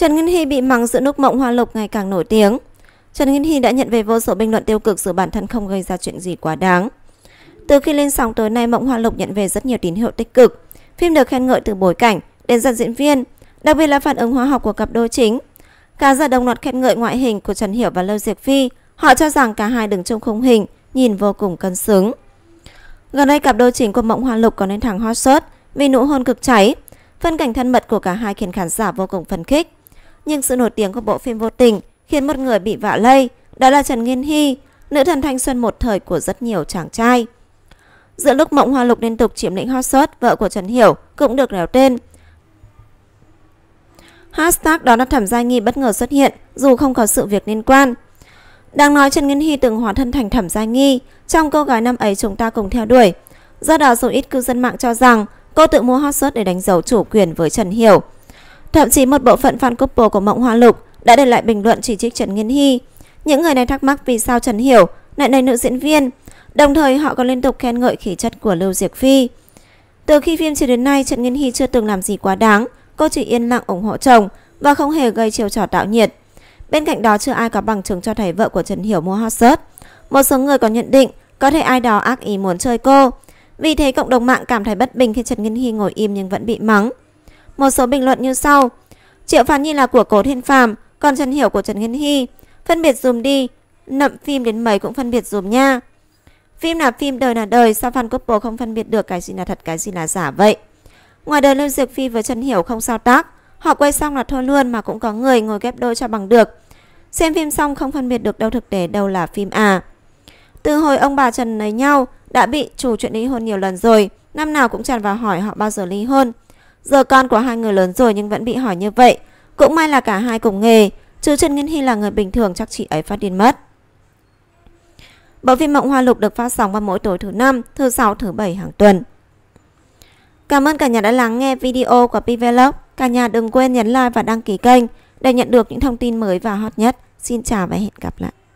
Trần Nguyên Hy bị mắng giữa nước mộng hoa lục ngày càng nổi tiếng. Trần Nguyên Hy đã nhận về vô số bình luận tiêu cực giữa bản thân không gây ra chuyện gì quá đáng. Từ khi lên sóng tới nay, Mộng Hoa Lục nhận về rất nhiều tín hiệu tích cực. Phim được khen ngợi từ bối cảnh đến dàn diễn viên, đặc biệt là phản ứng hóa học của cặp đôi chính. Cả giả đồng loạt khen ngợi ngoại hình của Trần Hiểu và Lâu Diệc Phi. Họ cho rằng cả hai đứng chung khung hình, nhìn vô cùng cân xứng. Gần đây cặp đôi chính của Mộng Hoa Lục có lên thẳng hot search vì nụ hôn cực cháy. Phân cảnh thân mật của cả hai khiến khán giả vô cùng phấn khích nhưng sự nổi tiếng của bộ phim vô tình khiến một người bị vạ lây, đó là Trần Nghiên Hy, nữ thần thanh xuân một thời của rất nhiều chàng trai. Giữa lúc Mộng Hoa Lục liên tục chiếm lĩnh hot search, vợ của Trần Hiểu cũng được đèo tên. Hashtag đó là thẩm gia nghi bất ngờ xuất hiện dù không có sự việc liên quan. Đang nói Trần Nghiên Hy từng hóa thân thành thẩm gia nghi trong cô gái năm ấy chúng ta cùng theo đuổi. Do đó số ít cư dân mạng cho rằng cô tự mua hot search để đánh dấu chủ quyền với Trần Hiểu. Thậm chí một bộ phận fan couple của Mộng Hoa Lục đã để lại bình luận chỉ trích Trần Nghiên Hy. Những người này thắc mắc vì sao Trần Hiểu lại này nữ diễn viên, đồng thời họ còn liên tục khen ngợi khí chất của Lưu Diệc Phi. Từ khi phim chiếu đến nay, Trần Nghiên Hy chưa từng làm gì quá đáng, cô chỉ yên lặng ủng hộ chồng và không hề gây chiều trò tạo nhiệt. Bên cạnh đó chưa ai có bằng chứng cho thấy vợ của Trần Hiểu mua hot search. Một số người còn nhận định có thể ai đó ác ý muốn chơi cô. Vì thế cộng đồng mạng cảm thấy bất bình khi Trần Nghiên Hy ngồi im nhưng vẫn bị mắng một số bình luận như sau. Triệu Phán Nhi là của Cố Thiên Phàm, còn Trần Hiểu của Trần Nghiên Hy. Phân biệt dùm đi, nậm phim đến mấy cũng phân biệt dùm nha. Phim là phim, đời là đời, sao fan couple không phân biệt được cái gì là thật, cái gì là giả vậy? Ngoài đời Lưu diệp Phi với Trần Hiểu không sao tác, họ quay xong là thôi luôn mà cũng có người ngồi ghép đôi cho bằng được. Xem phim xong không phân biệt được đâu thực tế đâu là phim à. Từ hồi ông bà Trần lấy nhau, đã bị chủ chuyện ly hôn nhiều lần rồi, năm nào cũng tràn vào hỏi họ bao giờ ly hôn. Giờ con của hai người lớn rồi nhưng vẫn bị hỏi như vậy. Cũng may là cả hai cùng nghề, chứ Trần Nghiên Hy là người bình thường chắc chị ấy phát điên mất. Bộ phim Mộng Hoa Lục được phát sóng vào mỗi tối thứ năm, thứ sáu, thứ bảy hàng tuần. Cảm ơn cả nhà đã lắng nghe video của Pvlog. Cả nhà đừng quên nhấn like và đăng ký kênh để nhận được những thông tin mới và hot nhất. Xin chào và hẹn gặp lại.